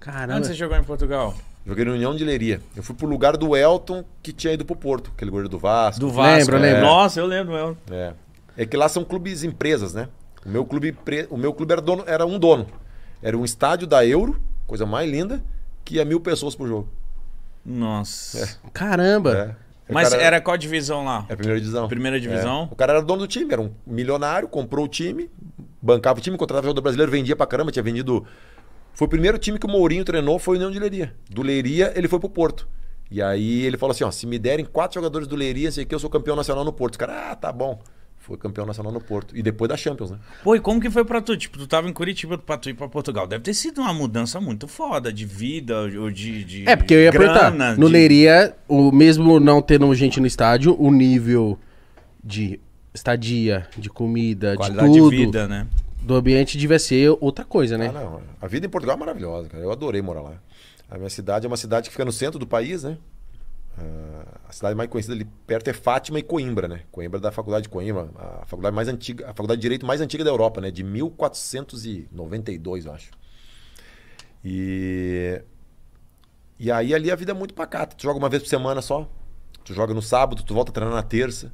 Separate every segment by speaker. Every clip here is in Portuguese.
Speaker 1: Caramba. Onde você jogou em Portugal? Joguei no União de Leiria. Eu fui pro lugar do Elton, que tinha ido pro Porto, aquele goleiro do Vasco. Do Vasco, lembro, é. lembro. Nossa, eu lembro, Elton. É. é que lá são clubes empresas, né? O meu clube, o meu clube era, dono, era um dono. Era um estádio da Euro, coisa mais linda, que ia mil pessoas pro jogo. Nossa. É. Caramba! É. Mas era qual divisão lá? É a primeira divisão. Primeira é. divisão? É. O cara era dono do time, era um milionário, comprou o time, bancava o time, contratava o jogador brasileiro, vendia pra caramba, tinha vendido foi o primeiro time que o Mourinho treinou, foi o União de Leiria. Do Leiria, ele foi pro Porto. E aí ele falou assim: ó, se me derem quatro jogadores do Leiria, sei que eu sou campeão nacional no Porto. Os caras, ah, tá bom. Foi campeão nacional no Porto. E depois da Champions, né? Pô, e como que foi pra tu? Tipo, tu tava em Curitiba pra tu ir pra Portugal. Deve ter sido uma mudança muito foda de vida ou de. de é, porque eu ia grana, perguntar. No de... Leiria, o, mesmo não tendo gente no estádio, o nível de estadia, de comida, Qualidade de tudo. de vida, né? do ambiente devia ser outra coisa, né? Ah, não. A vida em Portugal é maravilhosa, cara. Eu adorei morar lá. A minha cidade é uma cidade que fica no centro do país, né? Ah, a cidade mais conhecida ali perto é Fátima e Coimbra, né? Coimbra é da Faculdade de Coimbra, a faculdade mais antiga, a faculdade de direito mais antiga da Europa, né? De 1492, eu acho. E e aí ali a vida é muito pacata. Tu joga uma vez por semana só. Tu joga no sábado, tu volta a treinar na terça.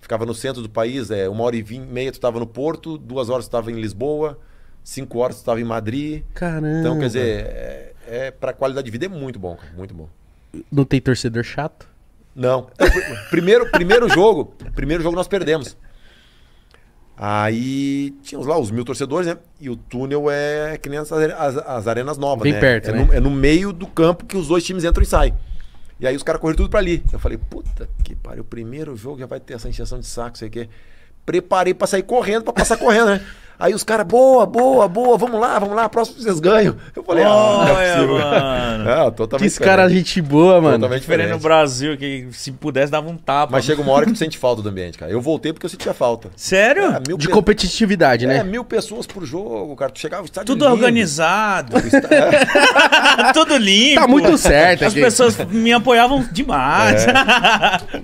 Speaker 1: Ficava no centro do país, é, uma hora e vinte, meia tu estava no Porto, duas horas tu estava em Lisboa, cinco horas tu estava em Madrid. Caramba. Então, quer dizer, é, é, para qualidade de vida é muito bom, cara, muito bom. Não tem torcedor chato? Não. Então, primeiro, primeiro jogo, primeiro jogo nós perdemos. Aí tínhamos lá os mil torcedores, né? E o túnel é que nem as, as, as arenas novas, Bem né? perto, é, né? No, é no meio do campo que os dois times entram e saem. E aí os caras correram tudo para ali. Eu falei, puta que pariu, o primeiro jogo já vai ter essa injeção de saco, sei o quê. Preparei para sair correndo, para passar correndo, né? Aí os caras, boa, boa, boa, vamos lá, vamos lá, próximo vocês ganham. Eu falei, oh, ah, não é possível. Mano. É, totalmente que esse cara é gente boa, mano. Totalmente diferente. no Brasil, que se pudesse dava um tapa. Mas chega uma hora que tu sente falta do ambiente, cara. Eu voltei porque eu sentia falta. Sério? É, de pe... competitividade, é, né? É, mil pessoas por jogo, cara. Tu chegava, estádio Tudo lindo. organizado. É. Tudo limpo. Tá muito certo. As pessoas me apoiavam demais. É.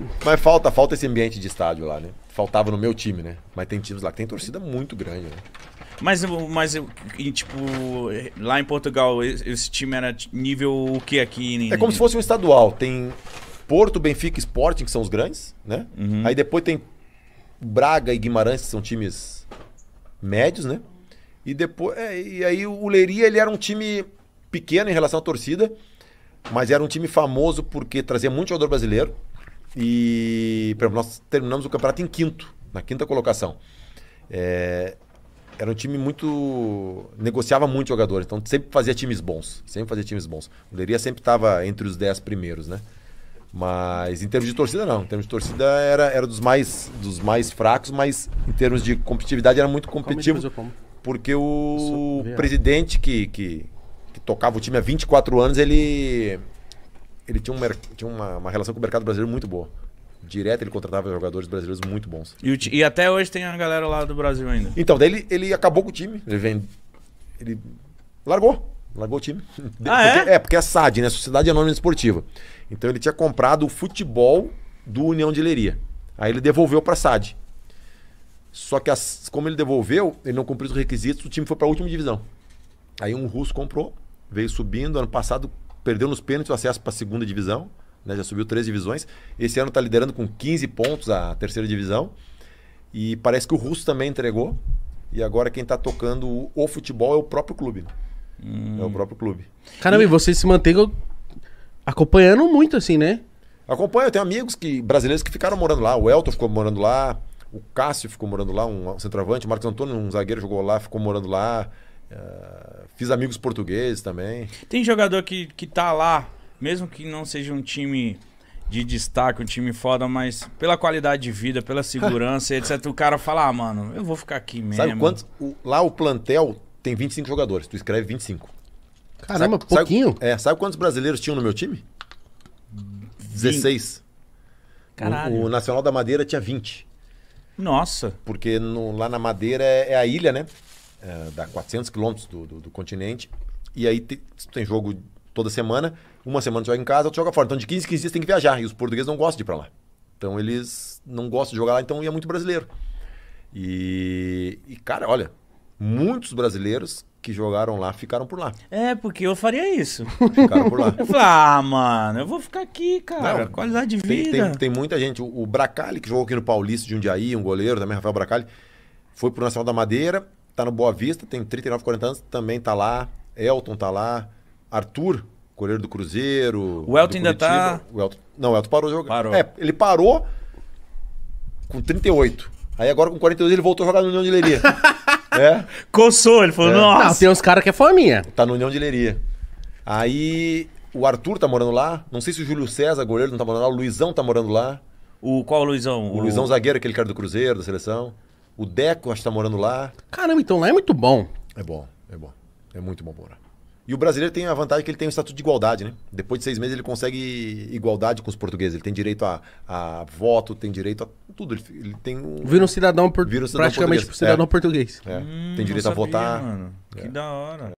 Speaker 1: Mas falta, falta esse ambiente de estádio lá, né? Faltava no meu time, né? Mas tem times lá que tem torcida muito grande, né? Mas, mas e, tipo, lá em Portugal, esse time era nível o que aqui? É como se fosse um estadual. Tem Porto, Benfica e Sporting, que são os grandes, né? Uhum. Aí depois tem Braga e Guimarães, que são times médios, né? E depois. É, e aí o Leiria ele era um time pequeno em relação à torcida, mas era um time famoso porque trazia muito jogador brasileiro. E, nós terminamos o campeonato em quinto, na quinta colocação. É, era um time muito. negociava muito jogadores, então sempre fazia times bons. Sempre fazia times bons. O Leiria sempre estava entre os dez primeiros, né? Mas em termos de torcida, não. Em termos de torcida, era, era dos, mais, dos mais fracos, mas em termos de competitividade, era muito competitivo. Porque o presidente que, que, que tocava o time há 24 anos, ele, ele tinha, um, tinha uma, uma relação com o mercado brasileiro muito boa. Direto ele contratava jogadores brasileiros muito bons. E, e, até hoje tem a galera lá do Brasil ainda. Então, daí ele, ele acabou com o time. Ele, vem, ele largou. Largou o time. Ah, porque, é? é, porque é a SAD, né? Sociedade Anônima Esportiva. Então ele tinha comprado o futebol do União de Leiria. Aí ele devolveu para a SAD. Só que as, como ele devolveu, ele não cumpriu os requisitos, o time foi para a última divisão. Aí um russo comprou, veio subindo. Ano passado perdeu nos pênaltis o acesso para a segunda divisão, né? já subiu três divisões. Esse ano está liderando com 15 pontos a terceira divisão. E parece que o Russo também entregou. E agora quem está tocando o, o, futebol é o próprio clube. Né? Hum. É o próprio clube. Caramba, e, você se mantém acompanhando muito, assim, né? Acompanho, eu tenho amigos que, brasileiros que ficaram morando lá. O Elton ficou morando lá, o Cássio ficou morando lá, um centroavante, o Marcos Antônio, um zagueiro, jogou lá, ficou morando lá. Ah, fiz amigos portugueses também. Tem jogador que, que tá lá, mesmo que não seja um time de destaque, um time foda, mas pela qualidade de vida, pela segurança, etc. O cara fala, ah, mano, eu vou ficar aqui mesmo. Sabe quantos? O, lá o plantel tem 25 jogadores, tu escreve 25. Caramba, sabe, pouquinho. Sabe, é, sabe quantos brasileiros tinham no meu time? 16. Caralho. O, o Nacional da Madeira tinha 20. Nossa. Porque no, lá na Madeira é, é a ilha, né? é, dá 400 quilômetros do, do, do, continente. E aí tem jogo toda semana. Uma semana joga em casa, outra joga fora. Então de 15 15 dias tem que viajar. E os portugueses não gostam de ir para lá. Então eles não gostam de jogar lá, então ia é muito brasileiro. E, e cara, olha, muitos brasileiros que jogaram lá ficaram por lá. É, porque eu faria isso. Ficaram por lá. eu falei, ah, mano, eu vou ficar aqui, cara. Não, qualidade de vida. Tem, tem, muita gente. O, o Bracali, que jogou aqui no Paulista de um dia aí um goleiro também, Rafael Bracali, foi pro Nacional da Madeira tá no Boa Vista, tem 39, 40 anos, também tá lá. Elton tá lá. Arthur, goleiro do Cruzeiro. O Elton ainda tá. O Elton... Não, o Elton parou de jogar. Parou. É, ele parou com 38. Aí agora com 42 ele voltou a jogar no União de Leria. é. Coçou, ele falou, é. nossa. Não, ah, tem uns caras que é faminha. Tá no União de Leria. Aí o Arthur tá morando lá. Não sei se o Júlio César, goleiro, não tá morando lá. O Luizão tá morando lá. O qual o Luizão? O, o... Luizão zagueiro, aquele cara do Cruzeiro, da seleção. O Deco, acho que tá morando lá. Caramba, então lá é muito bom. É bom, é bom. É muito bom morar. E o brasileiro tem a vantagem que ele tem o estatuto de igualdade, né? Depois de seis meses ele consegue igualdade com os portugueses. Ele tem direito a, a voto, tem direito a tudo. Ele, ele tem um... Vira um cidadão, por... vira um cidadão praticamente português. cidadão é. português. É. Hum, tem direito a sabia, votar. Mano. Que é. da hora.